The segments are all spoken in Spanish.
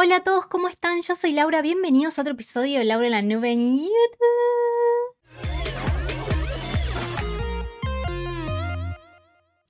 Hola a todos, ¿cómo están? Yo soy Laura, bienvenidos a otro episodio de Laura en la Nube en YouTube.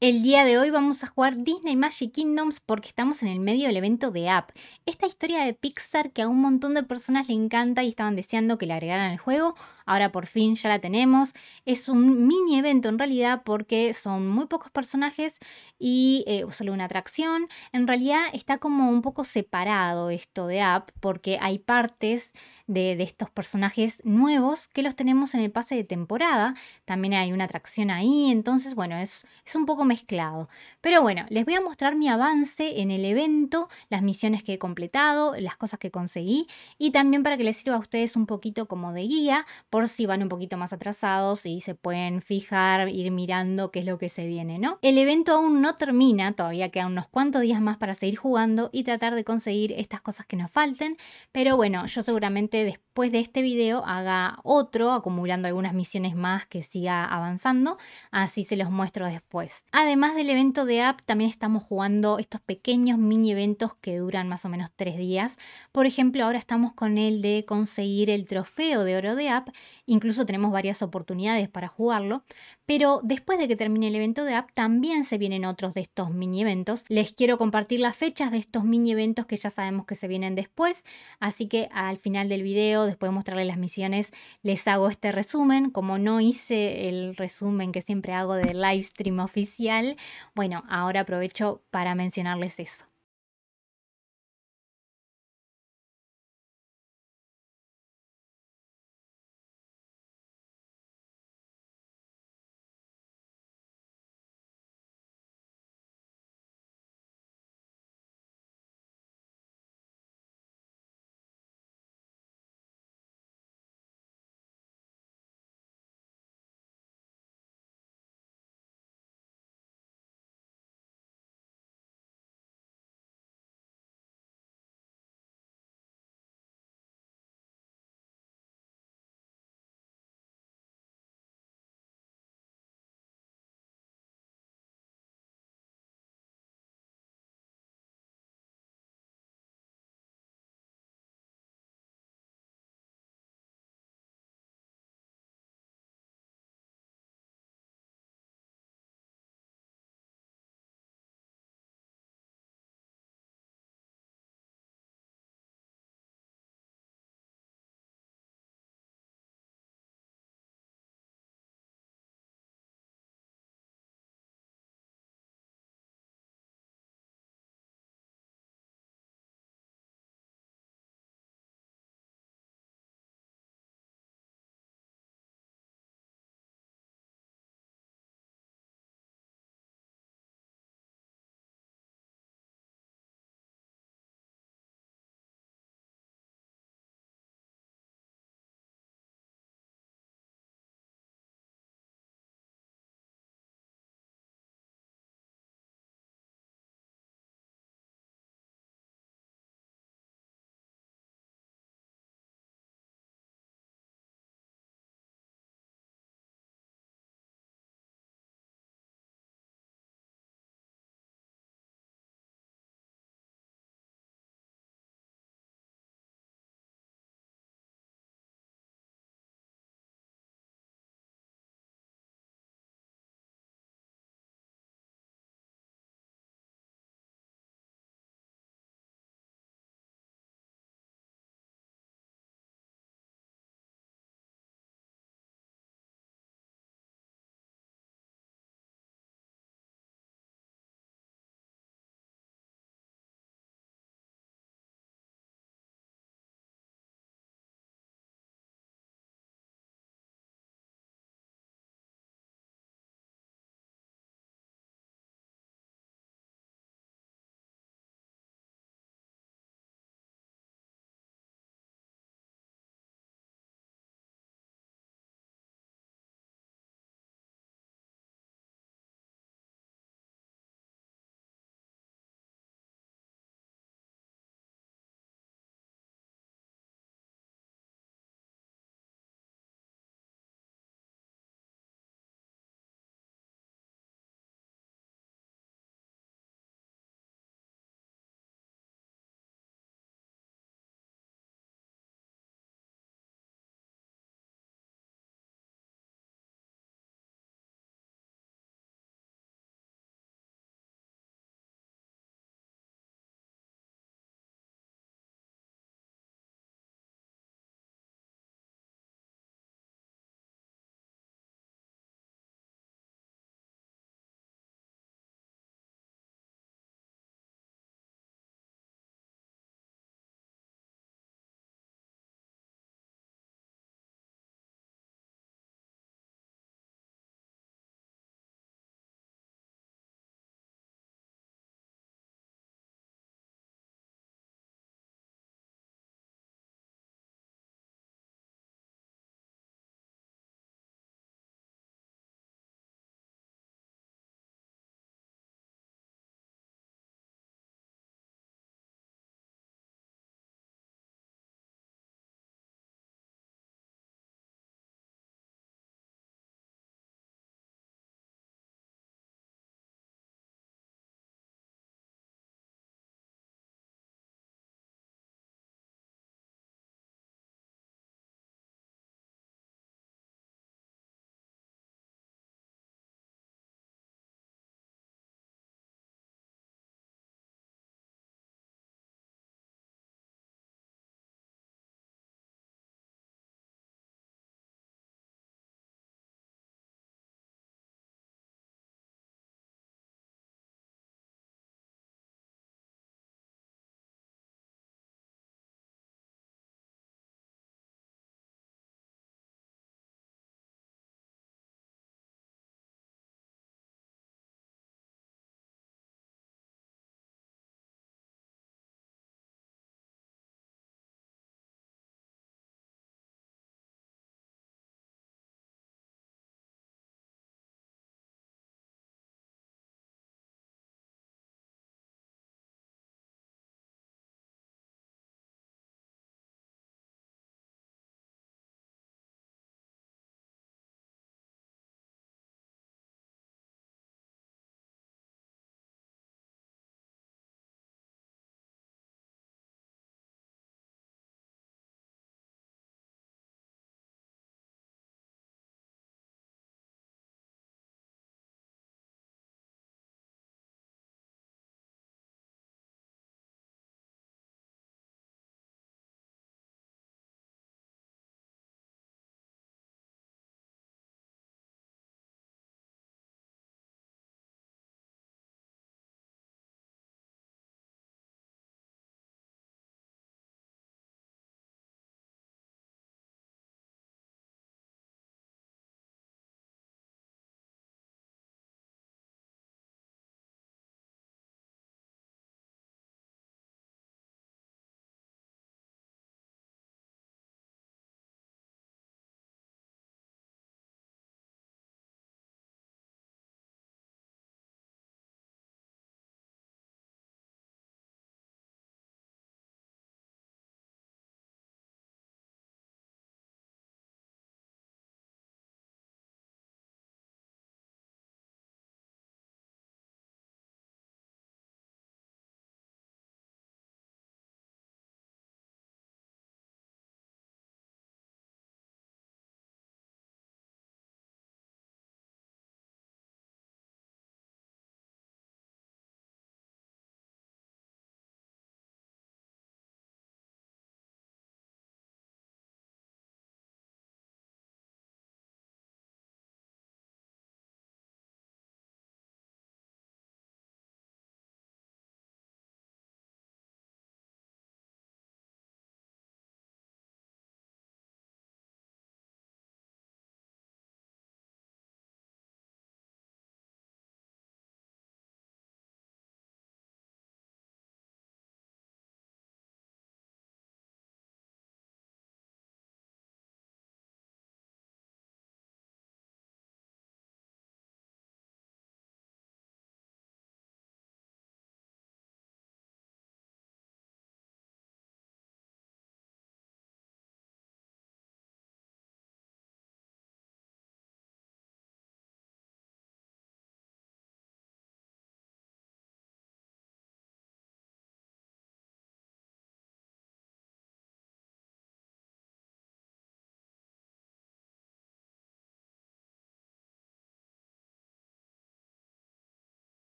El día de hoy vamos a jugar Disney Magic Kingdoms porque estamos en el medio del evento de App, esta historia de Pixar que a un montón de personas le encanta y estaban deseando que le agregaran al juego, Ahora por fin ya la tenemos. Es un mini evento en realidad porque son muy pocos personajes y eh, solo una atracción. En realidad está como un poco separado esto de app porque hay partes de, estos personajes nuevos que los tenemos en el pase de temporada. También hay una atracción ahí, entonces bueno, es, es un poco mezclado. Pero bueno, les voy a mostrar mi avance en el evento, las misiones que he completado, las cosas que conseguí y también para que les sirva a ustedes un poquito como de guía si van un poquito más atrasados y se pueden fijar, ir mirando qué es lo que se viene, ¿no? El evento aún no termina, todavía quedan unos cuantos días más para seguir jugando y tratar de conseguir estas cosas que nos falten, pero bueno, yo seguramente después de este video haga otro acumulando algunas misiones más que siga avanzando, así se los muestro después. Además del evento de app, también estamos jugando estos pequeños mini eventos que duran más o menos tres días. Por ejemplo, ahora estamos con el de conseguir el trofeo de oro de app incluso tenemos varias oportunidades para jugarlo, pero después de que termine el evento de app también se vienen otros de estos mini eventos. Les quiero compartir las fechas de estos mini eventos que ya sabemos que se vienen después, así que al final del video, después de mostrarles las misiones, les hago este resumen. Como no hice el resumen que siempre hago del live stream oficial, bueno, ahora aprovecho para mencionarles eso.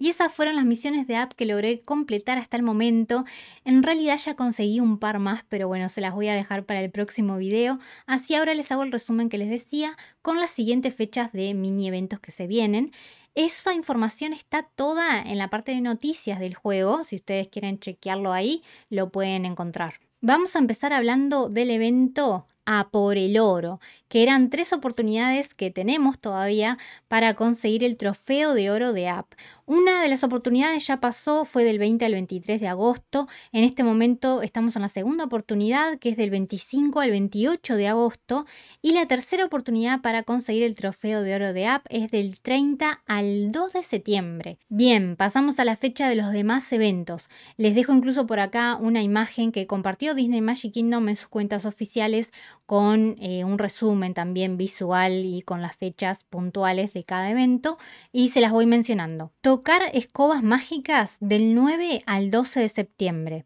Y esas fueron las misiones de app que logré completar hasta el momento. En realidad ya conseguí un par más, pero bueno, se las voy a dejar para el próximo video. Así ahora les hago el resumen que les decía con las siguientes fechas de mini eventos que se vienen. Esa información está toda en la parte de noticias del juego. Si ustedes quieren chequearlo ahí, lo pueden encontrar. Vamos a empezar hablando del evento a por el oro que eran tres oportunidades que tenemos todavía para conseguir el trofeo de oro de app. Una de las oportunidades ya pasó, fue del 20 al 23 de agosto. En este momento estamos en la segunda oportunidad, que es del 25 al 28 de agosto. Y la tercera oportunidad para conseguir el trofeo de oro de app es del 30 al 2 de septiembre. Bien, pasamos a la fecha de los demás eventos. Les dejo incluso por acá una imagen que compartió Disney Magic Kingdom en sus cuentas oficiales con eh, un resumen también visual y con las fechas puntuales de cada evento y se las voy mencionando. Tocar escobas mágicas del 9 al 12 de septiembre.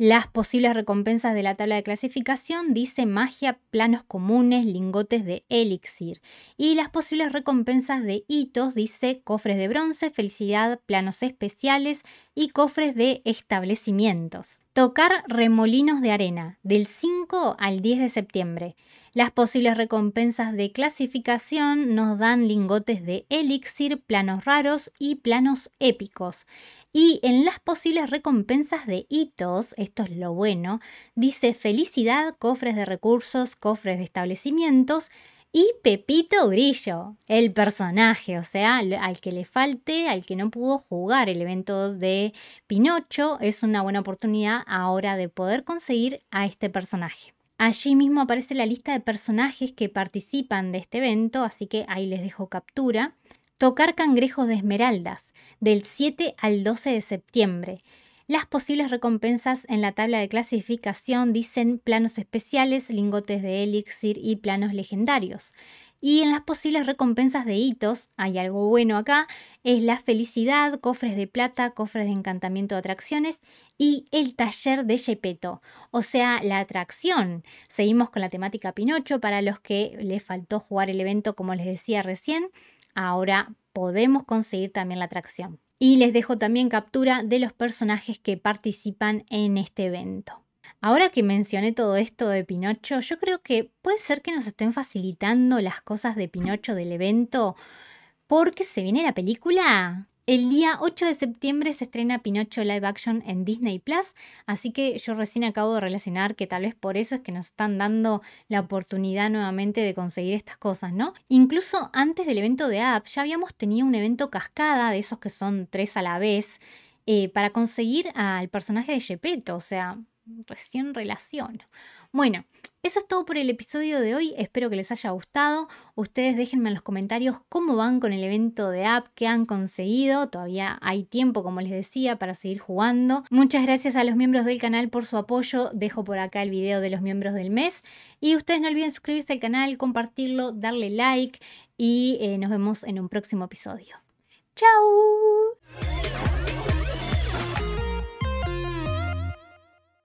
Las posibles recompensas de la tabla de clasificación dice magia, planos comunes, lingotes de elixir. Y las posibles recompensas de hitos dice cofres de bronce, felicidad, planos especiales y cofres de establecimientos. Tocar Remolinos de Arena, del 5 al 10 de septiembre. Las posibles recompensas de clasificación nos dan lingotes de elixir, planos raros y planos épicos. Y en las posibles recompensas de hitos, esto es lo bueno, dice felicidad, cofres de recursos, cofres de establecimientos, y Pepito Grillo, el personaje, o sea, al que le falte, al que no pudo jugar el evento de Pinocho, es una buena oportunidad ahora de poder conseguir a este personaje. Allí mismo aparece la lista de personajes que participan de este evento, así que ahí les dejo captura. Tocar cangrejos de esmeraldas, del 7 al 12 de septiembre. Las posibles recompensas en la tabla de clasificación dicen planos especiales, lingotes de elixir y planos legendarios. Y en las posibles recompensas de hitos, hay algo bueno acá, es la felicidad, cofres de plata, cofres de encantamiento de atracciones y el taller de Gepetto, o sea, la atracción. Seguimos con la temática Pinocho para los que les faltó jugar el evento como les decía recién, ahora podemos conseguir también la atracción y les dejo también captura de los personajes que participan en este evento. Ahora que mencioné todo esto de Pinocho, yo creo que puede ser que nos estén facilitando las cosas de Pinocho del evento porque se viene la película el día 8 de septiembre se estrena Pinocho Live Action en Disney Plus, así que yo recién acabo de relacionar que tal vez por eso es que nos están dando la oportunidad nuevamente de conseguir estas cosas, ¿no? Incluso antes del evento de App ya habíamos tenido un evento cascada, de esos que son tres a la vez, eh, para conseguir al personaje de Gepetto, o sea, recién relación, Bueno, eso es todo por el episodio de hoy. Espero que les haya gustado. Ustedes déjenme en los comentarios cómo van con el evento de app que han conseguido. Todavía hay tiempo, como les decía, para seguir jugando. Muchas gracias a los miembros del canal por su apoyo. Dejo por acá el video de los miembros del mes. Y ustedes no olviden suscribirse al canal, compartirlo, darle like y eh, nos vemos en un próximo episodio. ¡Chao!